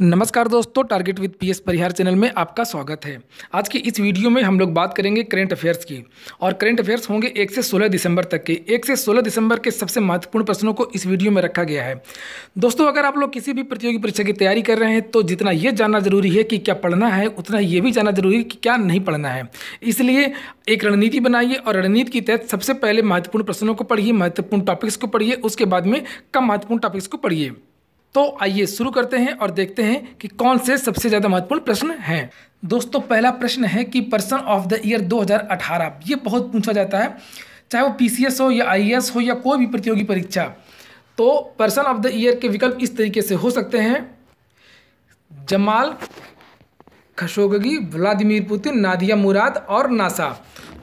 नमस्कार दोस्तों target with PS Parihar channel में आपका स्वागत है आज की इस वीडियो में हम लोग बात करेंगे करंट अफेयर्स की और करंट अफेयर्स होंगे एक से सोलह दिसंबर तक के एक से सोलह दिसंबर के सबसे महत्वपूर्ण प्रश्नों को इस वीडियो में रखा गया है दोस्तों अगर आप लोग किसी भी प्रतियोगी परीक्षा की तैयारी कर रहे हैं तो जितना ये जानना जरूरी है कि क्या पढ़ना है उतना ये भी जानना जरूरी है कि क्या नहीं पढ़ना है इसलिए एक रणनीति बनाइए और रणनीति के तहत सबसे पहले महत्वपूर्ण प्रश्नों को पढ़िए महत्वपूर्ण टॉपिक्स को पढ़िए उसके बाद में कम महत्वपूर्ण टॉपिक्स को पढ़िए तो आइए शुरू करते हैं और देखते हैं कि कौन से सबसे ज़्यादा महत्वपूर्ण प्रश्न हैं दोस्तों पहला प्रश्न है कि पर्सन ऑफ द ईयर 2018 ये बहुत पूछा जाता है चाहे वो पी हो या आई हो या कोई भी प्रतियोगी परीक्षा तो पर्सन ऑफ द ईयर के विकल्प इस तरीके से हो सकते हैं Jamal Khashoggi Vladimir Putin Nadia Murad और नासा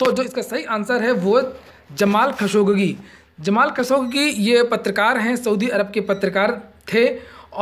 तो जो इसका सही आंसर है वो जमाल खशोगी जमाल खशोगी ये पत्रकार हैं सऊदी अरब के पत्रकार थे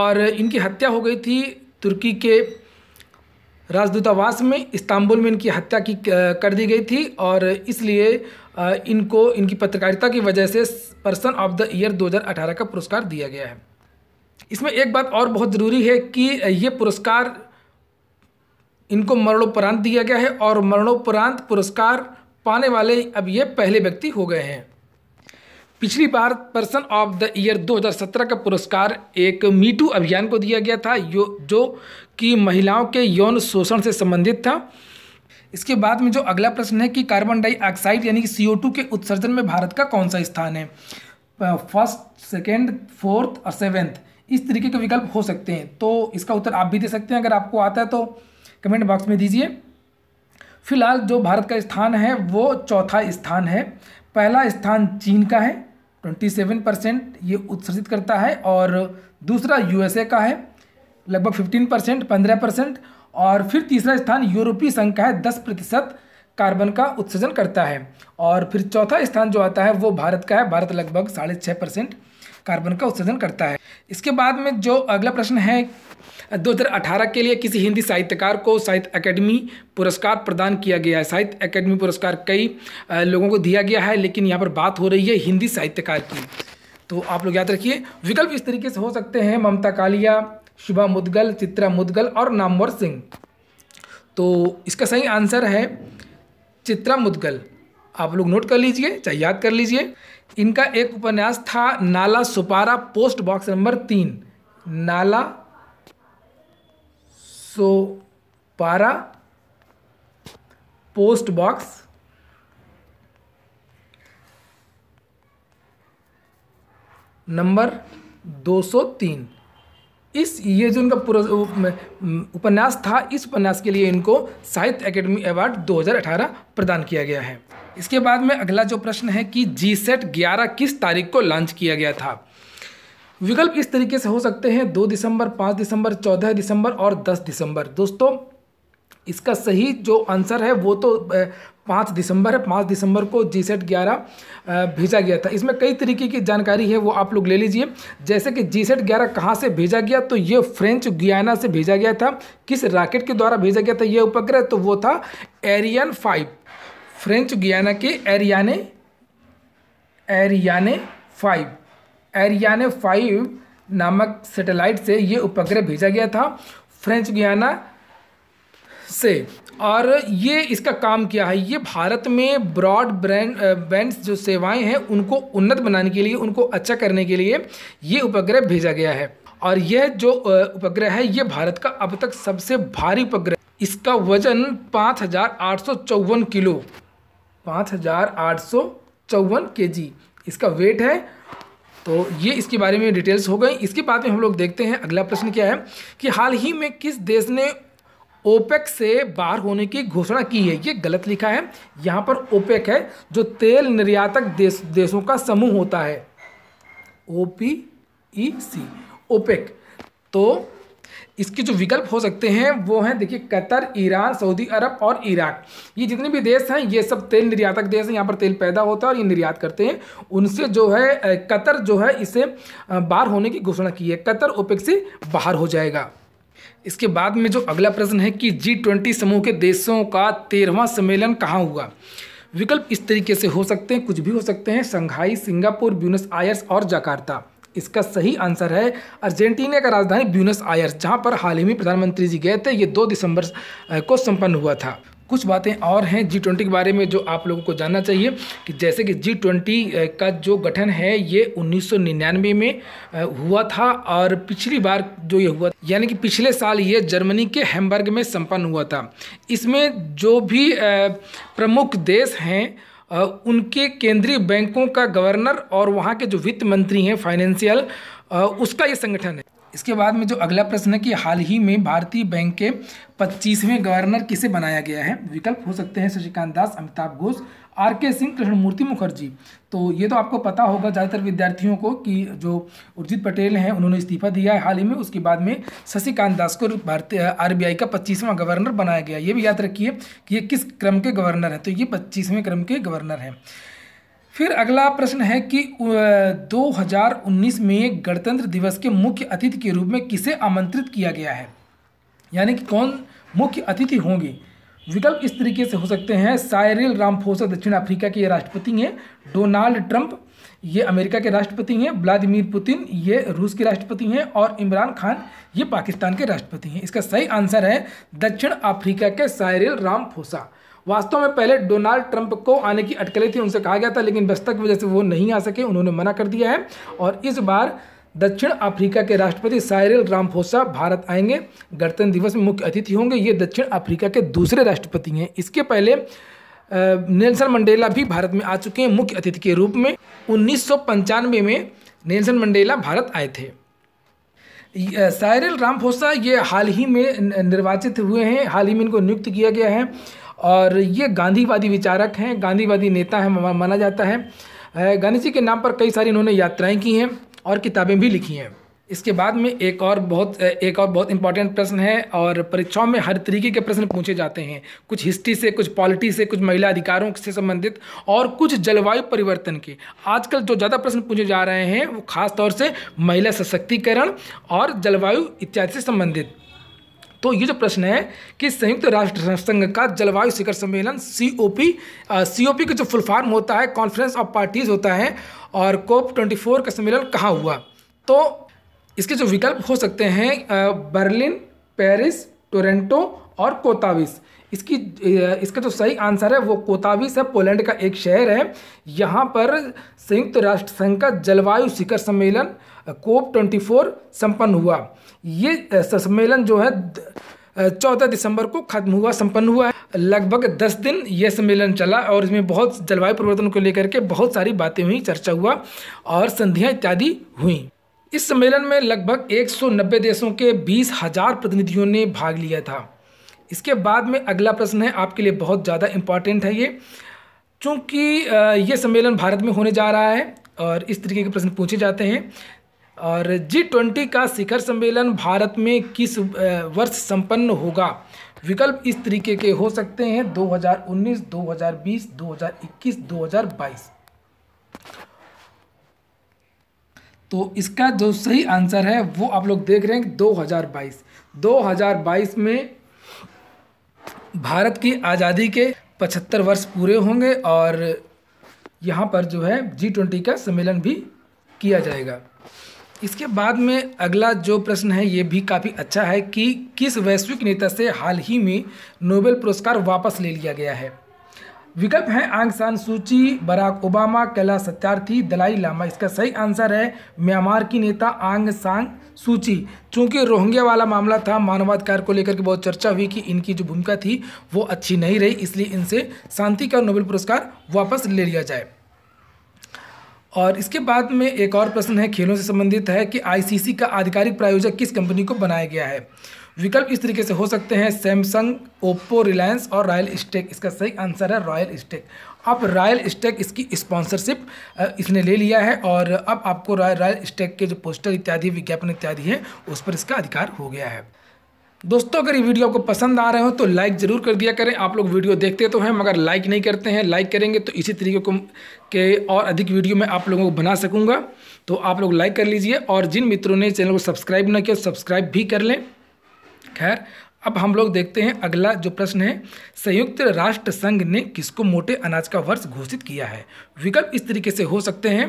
और इनकी हत्या हो गई थी तुर्की के राजदूतावास में इस्तांबुल में इनकी हत्या की कर दी गई थी और इसलिए इनको इनकी पत्रकारिता की वजह से पर्सन ऑफ द ईयर 2018 का पुरस्कार दिया गया है इसमें एक बात और बहुत ज़रूरी है कि ये पुरस्कार इनको मरणोपरांत दिया गया है और मरणोपरांत पुरस्कार पाने वाले अब ये पहले व्यक्ति हो गए हैं पिछली बार पर्सन ऑफ द ईयर 2017 का पुरस्कार एक मीटू अभियान को दिया गया था यो जो कि महिलाओं के यौन शोषण से संबंधित था इसके बाद में जो अगला प्रश्न है कि कार्बन डाइऑक्साइड यानी कि CO2 के उत्सर्जन में भारत का कौन सा स्थान है फर्स्ट सेकेंड फोर्थ और सेवेंथ इस तरीके के विकल्प हो सकते हैं तो इसका उत्तर आप भी दे सकते हैं अगर आपको आता है तो कमेंट बॉक्स में दीजिए फिलहाल जो भारत का स्थान है वो चौथा स्थान है पहला स्थान चीन का है ट्वेंटी सेवन परसेंट ये उत्सर्जित करता है और दूसरा यूएसए का है लगभग फिफ्टीन परसेंट पंद्रह परसेंट और फिर तीसरा स्थान यूरोपीय संघ का है दस प्रतिशत कार्बन का उत्सर्जन करता है और फिर चौथा स्थान जो आता है वो भारत का है भारत लगभग साढ़े छः परसेंट कार्बन का उत्सर्जन करता है इसके बाद में जो अगला प्रश्न है 2018 के लिए किसी हिंदी साहित्यकार को साहित्य अकेडमी पुरस्कार प्रदान किया गया है साहित्य अकेडमी पुरस्कार कई लोगों को दिया गया है लेकिन यहाँ पर बात हो रही है हिंदी साहित्यकार की तो आप लोग याद रखिए विकल्प इस तरीके से हो सकते हैं ममता कालिया शुभा मुदगल चित्रा मुदगल और नामवर सिंह तो इसका सही आंसर है चित्रा मुदगल आप लोग नोट कर लीजिए चाहे याद कर लीजिए इनका एक उपन्यास था नाला सुपारा पोस्ट बॉक्स नंबर तीन नाला सोपारा पोस्ट बॉक्स नंबर 203 इस ये जो उनका पूरा उपन्यास था इस उपन्यास के लिए इनको साहित्य अकेडमी अवार्ड 2018 प्रदान किया गया है इसके बाद में अगला जो प्रश्न है कि जी सेट ग्यारह किस तारीख को लॉन्च किया गया था विकल्प इस तरीके से हो सकते हैं दो दिसंबर पाँच दिसंबर चौदह दिसंबर और दस दिसंबर दोस्तों इसका सही जो आंसर है वो तो पाँच दिसंबर है पाँच दिसंबर को जी सेट ग्यारह भेजा गया था इसमें कई तरीके की जानकारी है वो आप लोग ले लीजिए जैसे कि जी सेट ग्यारह कहाँ से भेजा गया तो ये फ्रेंच गियाना से भेजा गया था किस रॉकेट के द्वारा भेजा गया था ये उपग्रह तो वो था एरियन फाइव फ्रेंच गियाना के Ariane Ariane five Ariane five नामक सेटेलाइट से ये उपग्रह भेजा गया था फ्रेंच गियाना से और ये इसका काम क्या है ये भारत में ब्रॉड ब्रैंड बैंड जो सेवाएं हैं उनको उन्नत बनाने के लिए उनको अच्छा करने के लिए ये उपग्रह भेजा गया है और यह जो उपग्रह है ये भारत का अब तक सबसे भारी उपग्रह इसका वजन पाँच हज़ार आठ सौ चौवन किलो पाँच हज़ार आठ सौ चौवन के जी इसका वेट है तो ये इसके बारे में डिटेल्स हो गई इसके बाद में हम लोग देखते हैं अगला प्रश्न क्या है कि हाल ही में किस देश ने ओपेक से बाहर होने की घोषणा की है ये गलत लिखा है यहाँ पर ओपेक है जो तेल निर्यातक देश देशों का समूह होता है ओ पी ई सी ओपेक तो इसके जो विकल्प हो सकते हैं वो हैं देखिए कतर ईरान सऊदी अरब और इराक ये जितने भी देश हैं ये सब तेल निर्यातक देश हैं यहाँ पर तेल पैदा होता है और ये निर्यात करते हैं उनसे जो है कतर जो है इसे बाहर होने की घोषणा की है कतर ओपेक से बाहर हो जाएगा इसके बाद में जो अगला प्रश्न है कि जी ट्वेंटी समूह के देशों का तेरहवां सम्मेलन कहाँ हुआ विकल्प इस तरीके से हो सकते हैं कुछ भी हो सकते हैं संघाई सिंगापुर ब्यूनस आयर्स और जकार्ता इसका सही आंसर है अर्जेंटीना का राजधानी ब्यूनस आयर्स जहां पर हाल ही में प्रधानमंत्री जी गए थे ये दो दिसंबर को संपन्न हुआ था कुछ बातें और हैं जी ट्वेंटी के बारे में जो आप लोगों को जानना चाहिए कि जैसे कि जी ट्वेंटी का जो गठन है ये उन्नीस में हुआ था और पिछली बार जो ये हुआ यानी कि पिछले साल ये जर्मनी के हेम्बर्ग में संपन्न हुआ था इसमें जो भी प्रमुख देश हैं उनके केंद्रीय बैंकों का गवर्नर और वहाँ के जो वित्त मंत्री हैं फाइनेंशियल उसका ये संगठन है इसके बाद में जो अगला प्रश्न है कि हाल ही में भारतीय बैंक के पच्चीसवें गवर्नर किसे बनाया गया है विकल्प हो सकते हैं शशिकांत दास अमिताभ घोष आर के सिंह कृष्णमूर्ति मुखर्जी तो ये तो आपको पता होगा ज़्यादातर विद्यार्थियों को कि जो उर्जित पटेल हैं उन्होंने इस्तीफा दिया है हाल ही में उसके बाद में शशिकांत दास को भारतीय आर का पच्चीसवां गवर्नर बनाया गया ये भी याद रखिए कि ये किस क्रम के गवर्नर हैं तो ये पच्चीसवें क्रम के गवर्नर हैं फिर अगला प्रश्न है कि 2019 में गणतंत्र दिवस के मुख्य अतिथि के रूप में किसे आमंत्रित किया गया है यानी कि कौन मुख्य अतिथि होंगे विकल्प इस तरीके से हो सकते हैं सायरिल रामफोसा दक्षिण अफ्रीका के ये राष्ट्रपति हैं डोनाल्ड ट्रंप ये अमेरिका के राष्ट्रपति हैं व्लादिमीर पुतिन ये रूस के राष्ट्रपति हैं और इमरान खान ये पाकिस्तान के राष्ट्रपति हैं इसका सही आंसर है दक्षिण अफ्रीका के सायरिल रामफोसा वास्तव में पहले डोनाल्ड ट्रंप को आने की अटकलें थी उनसे कहा गया था लेकिन व्यस्तता की वजह से वो नहीं आ सके उन्होंने मना कर दिया है और इस बार दक्षिण अफ्रीका के राष्ट्रपति सायरल रामफोसा भारत आएंगे गणतंत्र दिवस में मुख्य अतिथि होंगे ये दक्षिण अफ्रीका के दूसरे राष्ट्रपति हैं इसके पहले नेल्सन मंडेला भी भारत में आ चुके हैं मुख्य अतिथि के रूप में उन्नीस में नेल्सन मंडेला भारत आए थे सायरल रामफोसा ये हाल ही में निर्वाचित हुए हैं हाल ही में इनको नियुक्त किया गया है और ये गांधीवादी विचारक हैं गांधीवादी नेता हैं माना जाता है गांधी जी के नाम पर कई सारी इन्होंने यात्राएं की हैं और किताबें भी लिखी हैं इसके बाद में एक और बहुत एक और बहुत इंपॉर्टेंट प्रश्न है और परीक्षाओं में हर तरीके के प्रश्न पूछे जाते हैं कुछ हिस्ट्री से कुछ पॉलिटी से कुछ महिला अधिकारों से संबंधित और कुछ जलवायु परिवर्तन के आजकल जो ज़्यादा प्रश्न पूछे जा रहे हैं वो खासतौर से महिला सशक्तिकरण और जलवायु इत्यादि से संबंधित तो ये जो प्रश्न है कि संयुक्त राष्ट्र संघ का जलवायु शिखर सम्मेलन सी O P C O P का जो फुल फॉर्म होता है कॉन्फ्रेंस ऑफ पार्टीज होता है और कोप ट्वेंटी फोर का सम्मेलन कहाँ हुआ तो इसके जो विकल्प हो सकते हैं बर्लिन पेरिस टोरेंटो और कोताविस इसकी इसका जो सही आंसर है वो कोताविस है पोलैंड का एक शहर है यहाँ पर संयुक्त राष्ट्र संघ का जलवायु शिखर सम्मेलन कोप ट्वेंटी फोर सम्पन्न हुआ ये सम्मेलन जो है चौदह दिसंबर को खत्म हुआ संपन्न हुआ लगभग दस दिन यह सम्मेलन चला और इसमें बहुत जलवायु परिवर्तन को लेकर के बहुत सारी बातें हुई चर्चा हुआ और संधियाँ इत्यादि हुई इस सम्मेलन में लगभग 190 देशों के बीस हजार प्रतिनिधियों ने भाग लिया था इसके बाद में अगला प्रश्न है आपके लिए बहुत ज़्यादा इम्पॉर्टेंट है ये चूँकि ये सम्मेलन भारत में होने जा रहा है और इस तरीके के प्रश्न पूछे जाते हैं और जी ट्वेंटी का शिखर सम्मेलन भारत में किस वर्ष संपन्न होगा विकल्प इस तरीके के हो सकते हैं 2019, 2020, 2021, 2022 तो इसका जो सही आंसर है वो आप लोग देख रहे हैं 2022 2022 में भारत की आज़ादी के पचहत्तर वर्ष पूरे होंगे और यहाँ पर जो है जी ट्वेंटी का सम्मेलन भी किया जाएगा इसके बाद में अगला जो प्रश्न है ये भी काफ़ी अच्छा है कि किस वैश्विक नेता से हाल ही में नोबेल पुरस्कार वापस ले लिया गया है विकल्प है Aung San Suu Kyi Barack Obama Kailash Satyarthi Dalai Lama इसका सही आंसर है म्यांमार की नेता आंग सांग सूची चूंकि रोहिंग्या वाला मामला था मानवाधिकार को लेकर के बहुत चर्चा हुई कि इनकी जो भूमिका थी वो अच्छी नहीं रही इसलिए इनसे शांति का नोबेल पुरस्कार वापस ले लिया जाए और इसके बाद में एक और प्रश्न है खेलों से संबंधित है कि आईसीसी का आधिकारिक प्रायोजक किस कंपनी को बनाया गया है विकल्प इस तरीके से हो सकते हैं सैमसंग ओप्पो रिलायंस और रॉयल स्टेक इसका सही आंसर है रॉयल स्टेक अब रॉयल स्टेक इसकी स्पॉन्सरशिप इसने ले लिया है और अब आपको रॉयल स्टेक के जो पोस्टर इत्यादि विज्ञापन इत्यादि है उस पर इसका अधिकार हो गया है दोस्तों अगर ये वीडियो आपको पसंद आ रहे हो तो लाइक ज़रूर कर दिया करें आप लोग वीडियो देखते तो हैं मगर लाइक नहीं करते हैं लाइक करेंगे तो इसी तरीके को के और अधिक वीडियो मैं आप लोगों को बना सकूंगा तो आप लोग लाइक कर लीजिए और जिन मित्रों ने चैनल को सब्सक्राइब ना किया सब्सक्राइब भी कर लें खैर अब हम लोग देखते हैं अगला जो प्रश्न है संयुक्त राष्ट्र संघ ने किसको मोटे अनाज का वर्ष घोषित किया है विकल्प इस तरीके से हो सकते हैं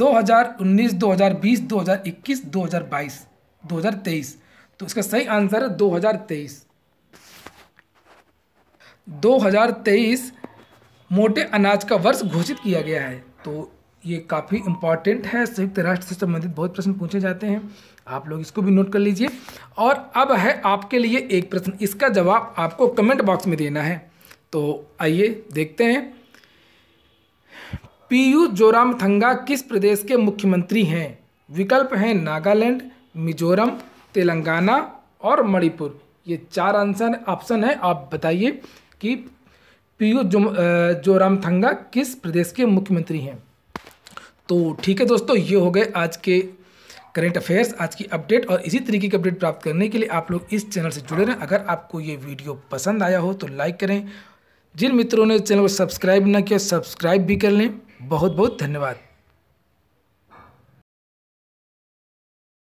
2019, 2020, 2021, 2022, 2023 तो इसका सही आंसर है 2023 2023 मोटे अनाज का वर्ष घोषित किया गया है तो ये काफ़ी इम्पॉर्टेंट है संयुक्त राष्ट्र से संबंधित बहुत प्रश्न पूछे जाते हैं आप लोग इसको भी नोट कर लीजिए और अब है आपके लिए एक प्रश्न इसका जवाब आपको कमेंट बॉक्स में देना है तो आइए देखते हैं पीयू जोराम थंगा किस प्रदेश के मुख्यमंत्री हैं विकल्प हैं नागालैंड मिजोरम तेलंगाना और मणिपुर ये चार आंसर ऑप्शन है आप बताइए कि पीयू जो थंगा किस प्रदेश के मुख्यमंत्री हैं तो ठीक है दोस्तों ये हो गए आज के करंट अफेयर्स आज की अपडेट और इसी तरीके की अपडेट प्राप्त करने के लिए आप लोग इस चैनल से जुड़े रहें अगर आपको ये वीडियो पसंद आया हो तो लाइक करें जिन मित्रों ने चैनल को सब्सक्राइब ना किया सब्सक्राइब भी कर लें बहुत बहुत धन्यवाद